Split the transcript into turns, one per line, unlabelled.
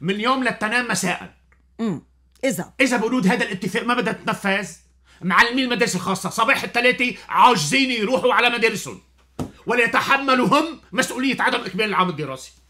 من اليوم للتنام مساء اذا اذا برود هذا الاتفاق ما بدها تتنفذ معلمي المدارس الخاصه صباح الثلاثه عاجزين يروحوا على مدارسهم وليتحملوا هم مسؤوليه عدم اكمال العام الدراسي